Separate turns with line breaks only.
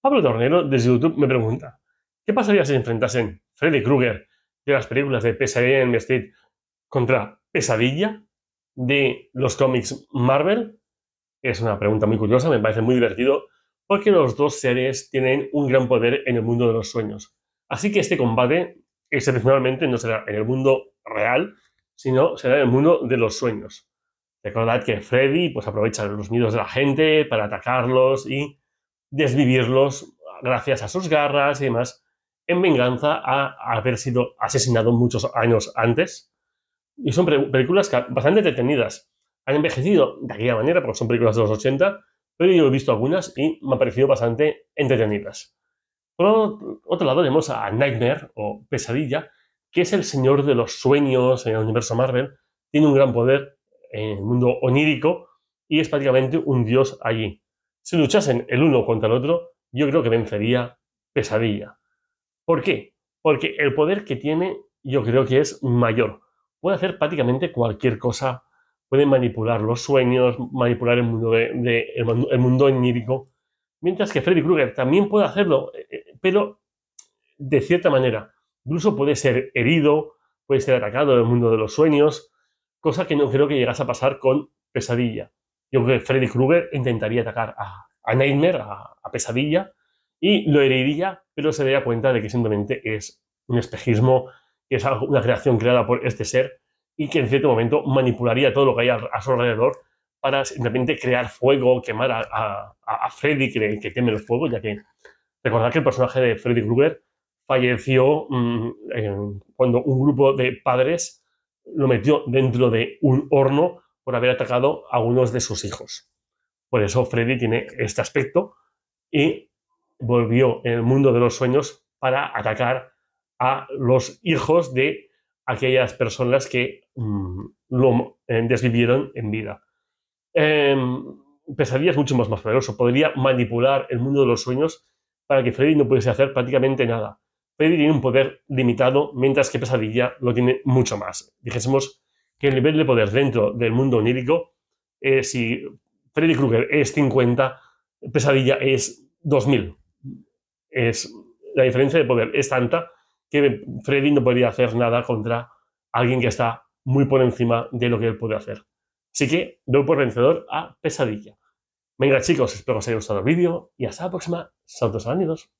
Pablo Tornero, desde YouTube, me pregunta, ¿qué pasaría si enfrentasen Freddy Krueger de las películas de Pesadilla en el contra Pesadilla de los cómics Marvel? Es una pregunta muy curiosa, me parece muy divertido, porque los dos seres tienen un gran poder en el mundo de los sueños. Así que este combate, excepcionalmente, no será en el mundo real, sino será en el mundo de los sueños. Recordad que Freddy pues, aprovecha los miedos de la gente para atacarlos y desvivirlos gracias a sus garras y demás, en venganza a haber sido asesinado muchos años antes. Y son películas bastante detenidas. Han envejecido de aquella manera, porque son películas de los 80, pero yo he visto algunas y me han parecido bastante entretenidas. Por otro lado, tenemos a Nightmare o Pesadilla, que es el señor de los sueños en el universo Marvel. Tiene un gran poder en el mundo onírico y es prácticamente un dios allí si luchasen el uno contra el otro, yo creo que vencería pesadilla. ¿Por qué? Porque el poder que tiene yo creo que es mayor. Puede hacer prácticamente cualquier cosa. Puede manipular los sueños, manipular el mundo, de, el Mientras que Freddy Krueger también puede hacerlo, eh, eh, pero de cierta manera. Incluso puede ser herido, puede ser atacado en el mundo de los sueños, cosa que no creo que llegase a pasar con pesadilla. Yo creo que Freddy Krueger intentaría atacar a, a Nightmare, a, Pesadilla, y lo heriría, pero se daría cuenta de que simplemente es un espejismo, que es una creación creada por este ser, y que en cierto momento manipularía todo lo que hay a, su alrededor para simplemente crear fuego, quemar a, Freddy que, que teme el fuego, ya que recordad que el personaje de Freddy Krueger falleció mm, cuando un grupo de padres lo metió dentro de un horno por haber atacado a algunos de sus hijos. Por eso Freddy tiene este aspecto y volvió en el mundo de los sueños para atacar a los hijos de aquellas personas que mm, lo eh, desvivieron en vida. Em, pesadilla es mucho más, más poderoso. Podría manipular el mundo de los sueños para que Freddy no pudiese hacer prácticamente nada. Freddy tiene un poder limitado, mientras que Pesadilla lo tiene mucho más. Dijésemos que el nivel de poder dentro del mundo onírico, eh, si Freddy Krueger es 50, Pesadilla es 2000. Es, la diferencia de poder es tanta que Freddy no podría hacer nada contra alguien que está muy por encima de lo que él puede hacer. Así que doy por vencedor a Pesadilla. Venga chicos, espero que os haya gustado el vídeo y hasta la próxima. Saludos